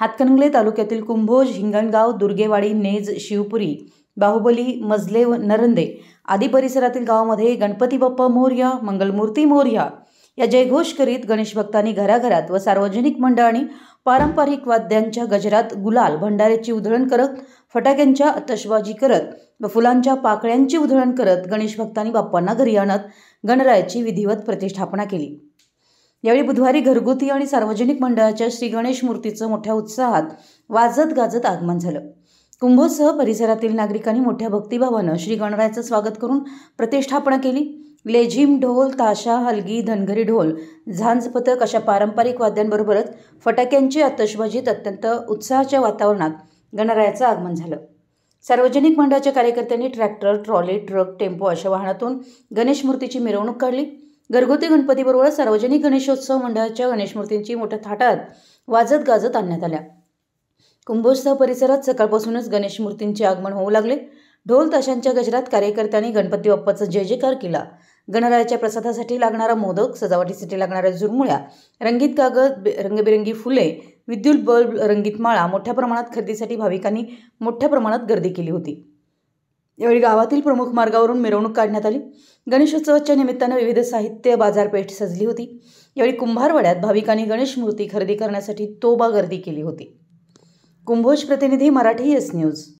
हातकणंगले तालुक्यातील कुंभोज हिंगणगाव दुर्गेवाडी नेज शिवपुरी बाहुबली मजले व नरंदे आदी परिसरातील गावामध्ये गणपती बाप्पा मोर्या मंगलमूर्ती मोर्या या जयघोष करीत गणेश भक्तांनी घराघरात व सार्वजनिक मंडळांनी पारंपरिक वाद्यांच्या गजरात गुलाल भंडाऱ्याची उधळण करत फटाक्यांच्या आतषबाजी करत व फुलांच्या पाकळ्यांची उधळण करत गणेश भक्तांनी बाप्पांना घरी आणत गणरायाची विधिवत प्रतिष्ठापना केली यावेळी बुधवारी घरगुती आणि सार्वजनिक मंडळाच्या श्री गणेश मूर्तीचं मोठ्या उत्साहात वाजत गाजत आगमन झालं कुंभोत्सह परिसरातील नागरिकांनी मोठ्या भक्तिभावानं श्री गणरायाचं स्वागत करून प्रतिष्ठापना केली लेझिम ढोल ताशा हलगी धनगरी ढोल झांज पथक अशा पारंपरिक वाद्यांबरोबरच फटाक्यांची आतषबाजीत अत्यंत उत्साहाच्या वातावरणात गणरायाचं आगमन झालं सार्वजनिक मंडळाच्या कार्यकर्त्यांनी ट्रॅक्टर ट्रॉली ट्रक टेम्पो अशा वाहनातून गणेश मूर्तीची मिरवणूक काढली घरगुती गणपतीबरोबर सार्वजनिक गणेशोत्सव मंडळाच्या गणेशमूर्तींची मोठ्या थाटात वाजत गाजत आणण्यात आल्या कुंभोत्सव परिसरात सकाळपासूनच गणेशमूर्तींचे आगमन होऊ लागले ढोल ताशांच्या गजरात कार्यकर्त्यांनी गणपती बाप्पाचा जय जयकार केला गणरायाच्या प्रसादासाठी लागणारा मोदक सजावटीसाठी लागणाऱ्या झुरमुळ्या रंगीत कागद रंगबिरंगी फुले विद्युत बल्ब रंगीत माळा मोठ्या प्रमाणात खरेदीसाठी भाविकांनी मोठ्या प्रमाणात गर्दी केली होती यावेळी गावातील प्रमुख मार्गावरून मिरवणूक काढण्यात आली गणेशोत्सवाच्या निमित्तानं विविध साहित्य बाजारपेठ सजली होती यावेळी कुंभारवाड्यात भाविकांनी गणेश मूर्ती खरेदी करण्यासाठी तोबा गर्दी केली होती कुंभोज प्रतिनिधी मराठी एस न्यूज